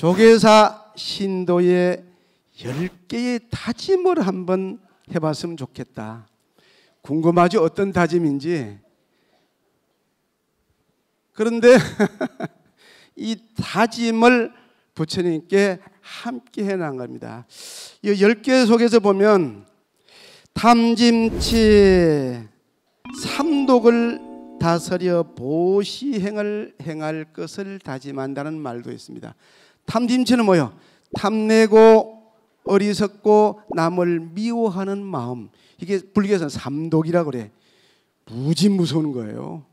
조계사 신도의 열개의 다짐을 한번 해봤으면 좋겠다. 궁금하지 어떤 다짐인지. 그런데 이 다짐을 부처님께 함께 해 나갑니다. 이1개 속에서 보면 탐짐치 삼독을 다스려 보시행을 행할 것을 다짐한다는 말도 있습니다. 탐진치는 뭐요? 탐내고 어리석고 남을 미워하는 마음. 이게 불교에서는 삼독이라고 그래. 무지 무서운 거예요.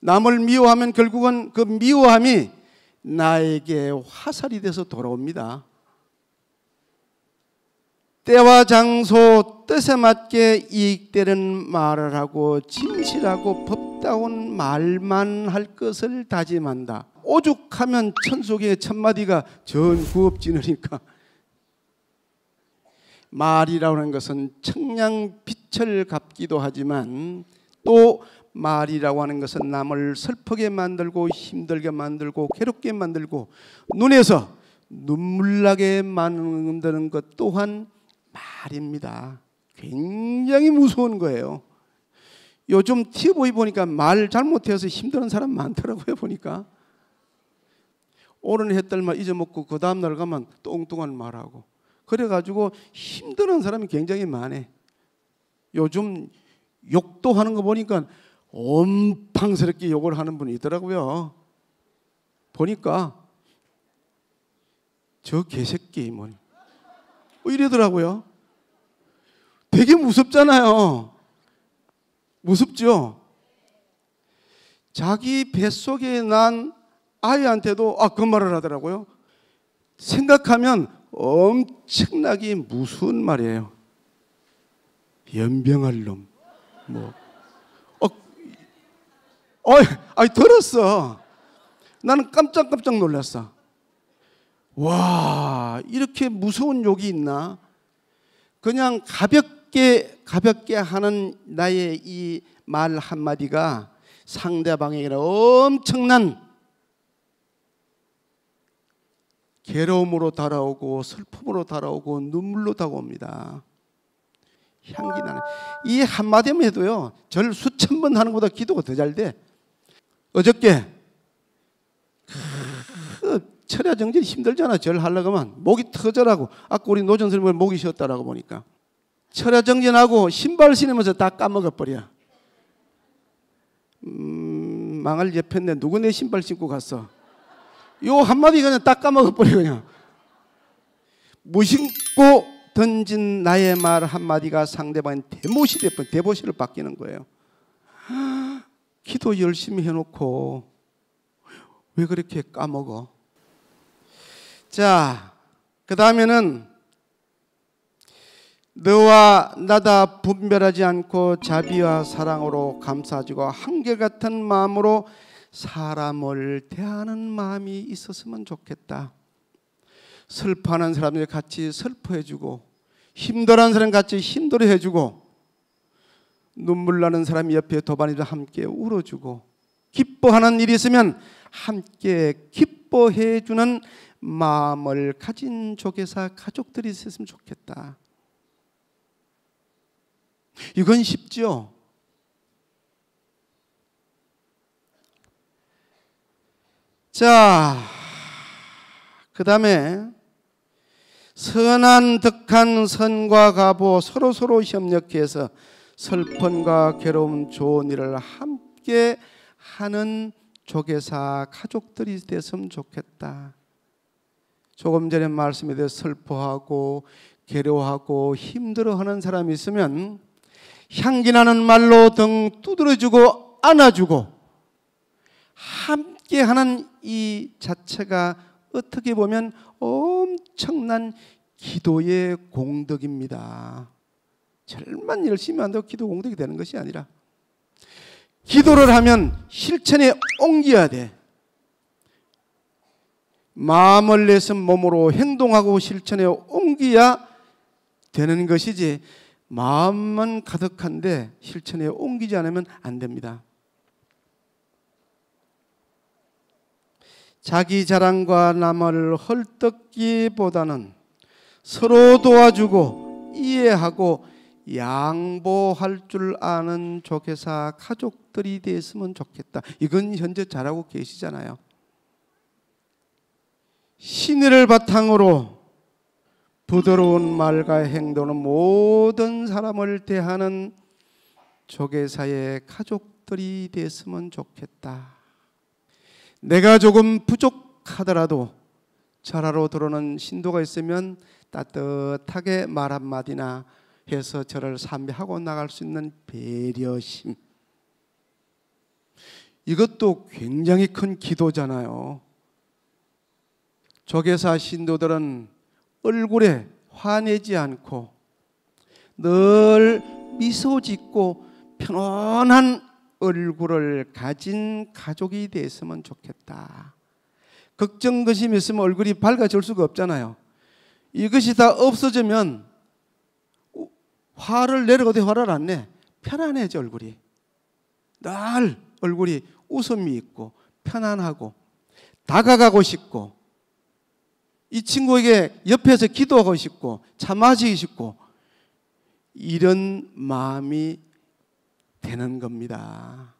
남을 미워하면 결국은 그 미워함이 나에게 화살이 돼서 돌아옵니다. 때와 장소, 뜻에 맞게 이익되는 말을 하고 진실하고 법 아름다운 말만 할 것을 다짐한다. 오죽하면 천속의 첫마디가 전구업지느니까 말이라는 것은 청량빛을 갚기도 하지만 또 말이라고 하는 것은 남을 슬프게 만들고 힘들게 만들고 괴롭게 만들고 눈에서 눈물나게 만드는 것 또한 말입니다. 굉장히 무서운 거예요. 요즘 TV 보니까 말 잘못해서 힘든 사람 많더라고요, 보니까. 오늘 했던 말 잊어먹고 그 다음날 가면 뚱뚱한 말하고. 그래가지고 힘드는 사람이 굉장히 많아. 요즘 욕도 하는 거 보니까 엄팡스럽게 욕을 하는 분이 있더라고요. 보니까 저 개새끼 뭐 이러더라고요. 되게 무섭잖아요. 무섭죠? 자기 뱃속에 난 아이한테도 아, 그 말을 하더라고요. 생각하면 엄청나게 무슨 말이에요. 연병할 놈. 뭐. 어, 어, 아니, 들었어. 나는 깜짝깜짝 놀랐어. 와, 이렇게 무서운 욕이 있나? 그냥 가볍게 가볍게 가볍게 하는 나의 이 말 한마디가 상대방에게는 엄청난 괴로움으로 달아오고 슬픔으로 달아오고 눈물로 다가옵니다. 향기 나는 이 한마디만 해도요. 절 수천 번 하는 것보다 기도가 더 잘 돼. 어저께 그 철야 정진 힘들잖아. 절 하려고만 목이 터져라고 아까 우리 노전 스님 목이 쉬었다라고 보니까 철야 정전하고 신발 신으면서 다 까먹어버려. 음, 망할 예편네 누구 내 신발 신고 갔어? 요 한마디 그냥 딱 까먹어버려 그냥. 무심코 던진 나의 말 한마디가 상대방의 대못이 됐던 대보시를 바뀌는 거예요. 하, 기도 열심히 해놓고 왜 그렇게 까먹어? 자, 그 다음에는 너와 나다 분별하지 않고 자비와 사랑으로 감싸주고 한결같은 마음으로 사람을 대하는 마음이 있었으면 좋겠다. 슬퍼하는 사람들 같이 슬퍼해주고 힘들어하는 사람 같이 힘들어해주고 눈물 나는 사람 옆에 도반이도 함께 울어주고 기뻐하는 일이 있으면 함께 기뻐해주는 마음을 가진 조계사 가족들이 있었으면 좋겠다. 이건 쉽죠? 자, 그 다음에 선한 득한 선과 가보 서로서로 협력해서 슬픔과 괴로움 좋은 일을 함께 하는 조계사 가족들이 됐으면 좋겠다. 조금 전에 말씀에 대해 슬퍼하고 괴로워하고 힘들어하는 사람이 있으면 향기나는 말로 등 두드려주고 안아주고 함께 하는 이 자체가 어떻게 보면 엄청난 기도의 공덕입니다. 절만 열심히 한다고 기도 공덕이 되는 것이 아니라 기도를 하면 실천에 옮겨야 돼. 마음을 내서 몸으로 행동하고 실천에 옮겨야 되는 것이지 마음만 가득한데 실천에 옮기지 않으면 안 됩니다. 자기 자랑과 남을 헐떡기보다는 서로 도와주고 이해하고 양보할 줄 아는 조계사 가족들이 됐으면 좋겠다. 이건 현재 잘하고 계시잖아요. 신의를 바탕으로 부드러운 말과 행동은 모든 사람을 대하는 조계사의 가족들이 됐으면 좋겠다. 내가 조금 부족하더라도 절하로 들어오는 신도가 있으면 따뜻하게 말 한마디나 해서 저를 삼배하고 나갈 수 있는 배려심. 이것도 굉장히 큰 기도잖아요. 조계사 신도들은 얼굴에 화내지 않고 늘 미소 짓고 편안한 얼굴을 가진 가족이 됐으면 좋겠다. 걱정 근심 있으면 얼굴이 밝아질 수가 없잖아요. 이것이 다 없어지면 화를 내려가도 화를 안 내. 편안해져 얼굴이. 늘 얼굴이 웃음이 있고 편안하고 다가가고 싶고 이 친구에게 옆에서 기도하고 싶고 참아지기 싶고 이런 마음이 되는 겁니다.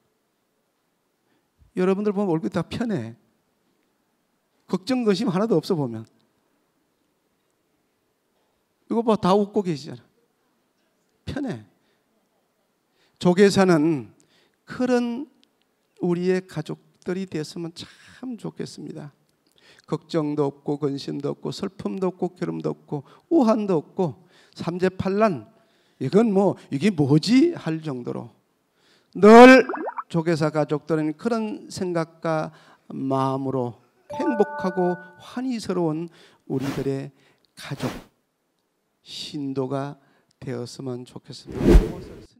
여러분들 보면 얼굴 다 편해. 걱정 근심 하나도 없어 보면. 이거 봐, 다 웃고 계시잖아. 편해. 조계사는 그런 우리의 가족들이 됐으면 참 좋겠습니다. 걱정도 없고 근심도 없고 슬픔도 없고 괴름도 없고 우한도 없고 삼재팔란 이건 뭐 이게 뭐지 할 정도로 늘 조계사 가족들은 그런 생각과 마음으로 행복하고 환희스러운 우리들의 가족 신도가 되었으면 좋겠습니다.